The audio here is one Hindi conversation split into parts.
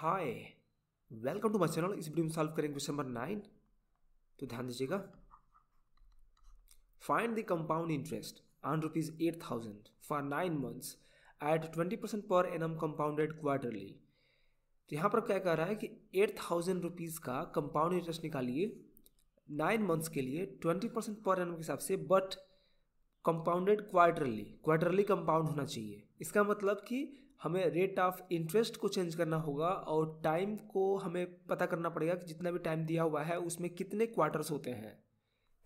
hi welcome to my channel इस वीडियो में सॉल्व करेंगे क्वेश्चन नंबर नाइन तो ध्यान दीजिएगा find the compound interest on rupees eight thousand for nine months at twenty percent per annum compounded quarterly तो यहाँ पर क्या कह रहा है कि एट थाउजेंड रुपीज़ का कंपाउंड इंटरेस्ट निकालिए नाइन मंथ्स के लिए ट्वेंटी परसेंट पर एन के हिसाब से but compounded quarterly quarterly compound होना चाहिए इसका मतलब कि हमें रेट ऑफ इंटरेस्ट को चेंज करना होगा और टाइम को हमें पता करना पड़ेगा कि जितना भी टाइम दिया हुआ है उसमें कितने क्वार्टर्स होते हैं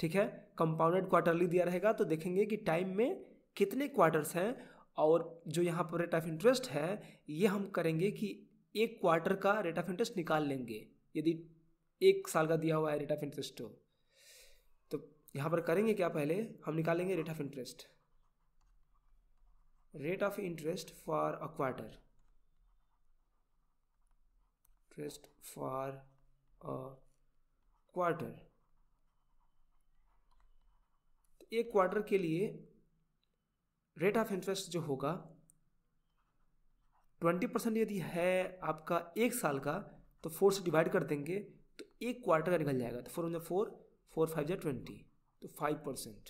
ठीक है कंपाउंडेड क्वार्टरली दिया रहेगा तो देखेंगे कि टाइम में कितने क्वार्टर्स हैं और जो यहाँ पर रेट ऑफ इंटरेस्ट है ये हम करेंगे कि एक क्वार्टर का रेट ऑफ इंटरेस्ट निकाल लेंगे यदि एक साल का दिया हुआ है रेट ऑफ इंटरेस्ट तो यहाँ पर करेंगे क्या पहले हम निकालेंगे rate of interest rate of interest for a quarter interest for a तो quarter एक क्वार्टर के लिए रेट ऑफ इंटरेस्ट जो होगा ट्वेंटी परसेंट यदि है आपका एक साल का तो फोर से डिवाइड कर देंगे तो एक क्वार्टर का निकल जाएगा तो फोर फोर फोर फाइव या ट्वेंटी तो five percent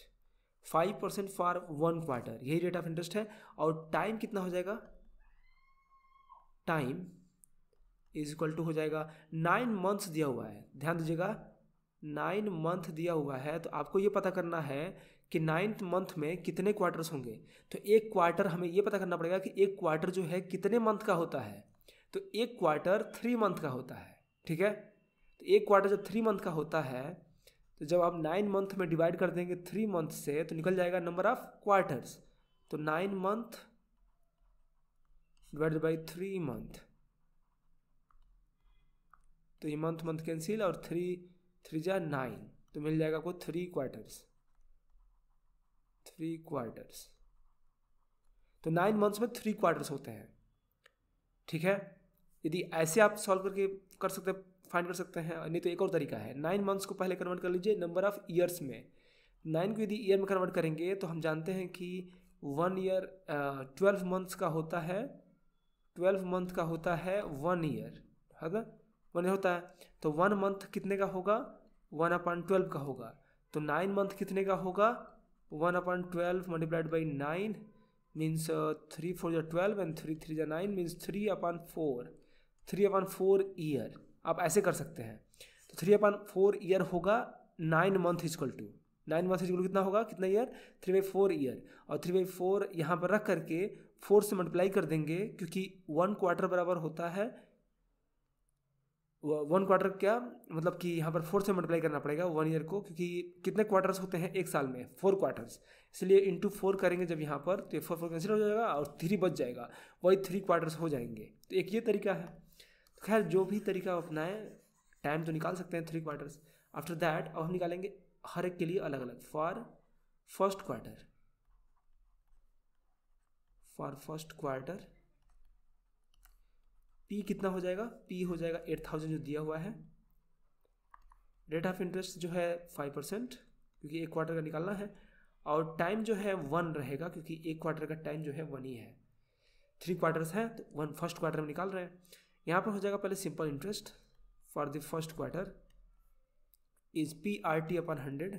five percent for one quarter यही रेट ऑफ इंटरेस्ट है और टाइम कितना हो जाएगा टाइम इज इक्वल टू हो जाएगा नाइन मंथ्स दिया हुआ है ध्यान दीजिएगा नाइन मंथ दिया हुआ है तो आपको ये पता करना है कि नाइन्थ मंथ में कितने क्वार्टर्स होंगे तो एक क्वार्टर हमें ये पता करना पड़ेगा कि एक क्वार्टर जो है कितने मंथ का होता है तो एक क्वार्टर थ्री मंथ का होता है ठीक है तो एक क्वार्टर जब थ्री मंथ का होता है तो जब आप नाइन मंथ में डिवाइड कर देंगे थ्री मंथ से तो निकल जाएगा नंबर ऑफ क्वार्टर्स तो nine month divide by three month तो ये मंथ मंथ कैंसिल और थ्री थ्री जा नाइन तो मिल जाएगा आपको थ्री क्वार्टर्स थ्री क्वार्टर्स तो नाइन मंथ्स में थ्री क्वार्टर्स होते हैं ठीक है यदि ऐसे आप सॉल्व करके कर सकते हैं फाइंड कर सकते हैं नहीं तो एक और तरीका है नाइन मंथ्स को पहले कन्वर्ट कर लीजिए नंबर ऑफ ईयर्स में नाइन को यदि ईयर में कन्वर्ट करेंगे तो हम जानते हैं कि वन ईयर ट्वेल्व मंथ्स का होता है ट्वेल्व मंथ का होता है वन ईयर है ना वन ईयर होता है तो वन मंथ कितने का होगा वन अपॉन ट्वेल्व का होगा तो नाइन मंथ कितने का होगा one upon twelve multiplied by nine means three four या ट्वेल्व एंड थ्री थ्री या nine means three upon four three upon four year आप ऐसे कर सकते हैं तो थ्री अपन फोर ईयर होगा nine month equal to nine month equal कितना होगा कितना year three by four year और थ्री बाई फोर यहाँ पर रख करके फोर से मल्टीप्लाई कर देंगे क्योंकि वन क्वार्टर बराबर होता है वन क्वार्टर क्या मतलब कि यहाँ पर फोर से मल्टीप्लाई करना पड़ेगा वन ईयर को क्योंकि कितने क्वार्टर्स होते हैं एक साल में फोर क्वार्टर्स इसलिए इंटू फोर करेंगे जब यहाँ पर तो ये फोर फोर कैंसिल हो जाएगा और थ्री बच जाएगा वही थ्री क्वार्टर्स हो जाएंगे तो एक ये तरीका है खैर जो भी तरीका अपनाएं टाइम तो निकाल सकते हैं थ्री क्वार्टर्स आफ्टर दैट अब हम निकालेंगे हर एक के लिए अलग अलग for first quarter for first quarter P कितना हो जाएगा पी हो जाएगा एट थाउजेंड जो दिया हुआ है रेट ऑफ इंटरेस्ट जो है फाइव परसेंट क्योंकि एक क्वार्टर का निकालना है और टाइम जो है वन रहेगा क्योंकि एक क्वार्टर का टाइम जो है वन ही है थ्री क्वार्टर्स हैं तो वन फर्स्ट क्वार्टर में निकाल रहे हैं यहाँ पर हो जाएगा पहले simple interest for the first quarter is P R T upon hundred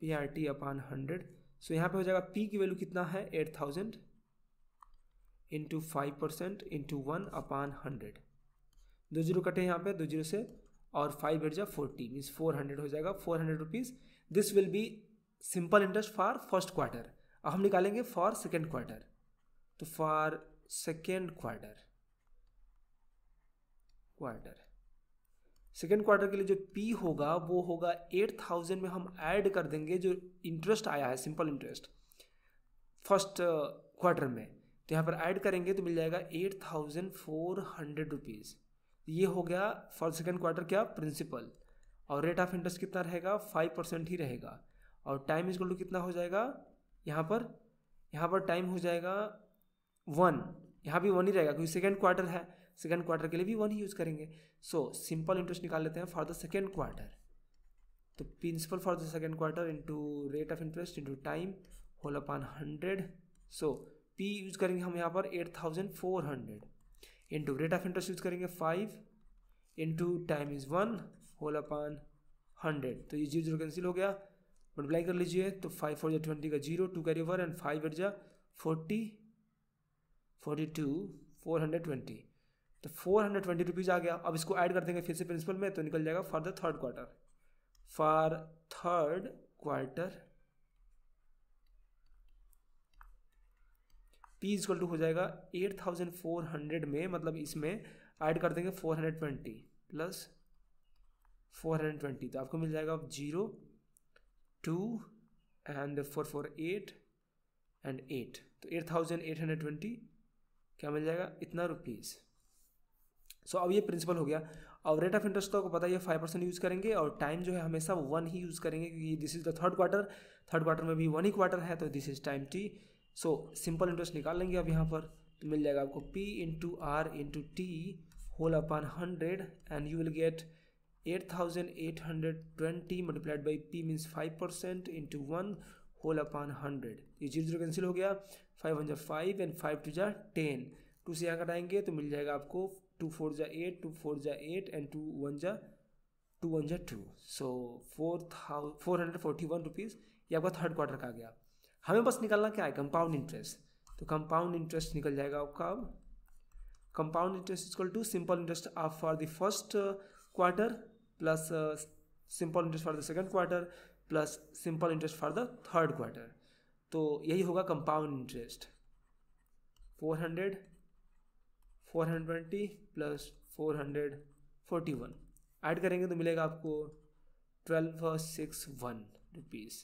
P R T upon hundred so यहाँ पे हो जाएगा पी की वैल्यू कितना है eight thousand into five percent into one upon hundred दो जीरो कटे यहाँ पे दो जीरो से और फाइव एट जाए फोर्टी मीन्स फोर हंड्रेड हो जाएगा four hundred rupees this will be simple interest for first quarter अब हम निकालेंगे फॉर सेकेंड क्वार्टर तो for second quarter quarter second quarter के लिए जो पी होगा वो होगा एट थाउजेंड में हम ऐड कर देंगे जो इंटरेस्ट आया है सिंपल इंटरेस्ट फर्स्ट क्वार्टर में तो यहाँ पर ऐड करेंगे तो मिल जाएगा eight thousand four hundred rupees ये हो गया फॉर सेकेंड क्वार्टर क्या प्रिंसिपल और रेट ऑफ इंटरेस्ट कितना रहेगा फाइव परसेंट ही रहेगा और टाइम इज गोल्ड कितना हो जाएगा यहाँ पर यहाँ पर टाइम हो जाएगा वन यहाँ भी वन ही रहेगा क्योंकि सेकेंड क्वार्टर है सेकेंड क्वार्टर के लिए भी वन ही यूज़ करेंगे सो सिंपल इंटरेस्ट निकाल लेते हैं फॉर द सेकेंड क्वार्टर तो principal for the second quarter into rate of interest into time whole upon hundred so P use करेंगे हम यहाँ पर eight thousand four hundred into rate of interest use करेंगे five into time is one whole upon hundred तो ये जीरो जीरो कैंसिल हो गया मल्टीप्लाई कर लीजिए तो फाइव फोर जो ट्वेंटी का zero two carry over and five eight जा forty forty two four hundred twenty तो फोर हंड्रेड ट्वेंटी रुपीज़ आ गया अब इसको ऐड कर देंगे फिर से प्रिंसिपल में तो निकल जाएगा for the third quarter for third quarter P equal to हो जाएगा एट थाउजेंड फोर हंड्रेड में मतलब इसमें ऐड कर देंगे four hundred twenty plus four hundred twenty तो आपको मिल जाएगा zero two and four four eight and eight तो eight thousand eight hundred twenty क्या मिल जाएगा इतना रुपीज़ सो so, अब ये प्रिंसिपल हो गया और रेट ऑफ इंटरेस्ट तो आपको पता है फाइव परसेंट यूज़ करेंगे और टाइम जो है हमेशा वन ही यूज़ करेंगे क्योंकि this is the third quarter third quarter में भी वन ही क्वार्टर है तो this is time T so simple interest निकाल लेंगे अब यहाँ पर तो मिल जाएगा आपको P into R into T whole upon hundred and you will get eight thousand eight hundred twenty multiplied by P means five percent into one whole upon hundred ये जीरो जीरो कैंसिल हो गया फाइव वन जो फाइव एंड फाइव टू जा टेन टू से यहाँ कटाएंगे तो मिल जाएगा आपको टू फोर जा एट टू फोर जा एट एंड टू वन जा टू वन जा टू सो फोर थाउ four hundred forty one rupees ये आपका थर्ड क्वार्टर का आ गया हमें बस निकालना क्या है कंपाउंड इंटरेस्ट तो कंपाउंड इंटरेस्ट निकल जाएगा आपका अब compound interest equal to simple interest of for the first quarter plus simple interest for the second quarter plus simple interest for the third quarter तो यही होगा compound interest four hundred four hundred twenty plus four hundred forty one add करेंगे तो मिलेगा आपको twelve six one rupees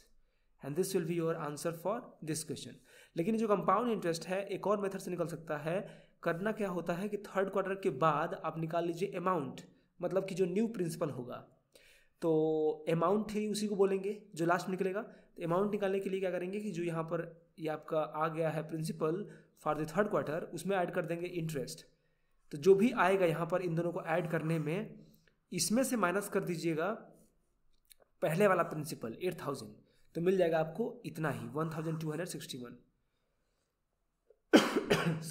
and this will be your answer for this question लेकिन जो कंपाउंड इंटरेस्ट है एक और मेथड से निकल सकता है करना क्या होता है कि थर्ड क्वार्टर के बाद आप निकाल लीजिए अमाउंट मतलब कि जो न्यू प्रिंसिपल होगा तो अमाउंट ही उसी को बोलेंगे जो लास्ट में निकलेगा तो अमाउंट निकालने के लिए क्या करेंगे कि जो यहाँ पर ये यह आपका आ गया है principal for the third quarter उसमें ऐड कर देंगे इंटरेस्ट तो जो भी आएगा यहाँ पर इन दोनों को ऐड करने में इसमें से माइनस कर दीजिएगा पहले वाला प्रिंसिपल एट थाउजेंड तो मिल जाएगा आपको इतना ही one thousand two hundred sixty one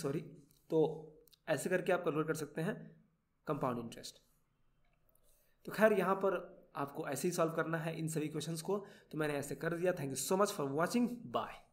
sorry तो ऐसे करके आप कैलकुलेट कर सकते हैं कंपाउंड इंटरेस्ट तो खैर यहाँ पर आपको ऐसे ही सॉल्व करना है इन सभी क्वेश्चंस को तो मैंने ऐसे कर दिया thank you so much for watching bye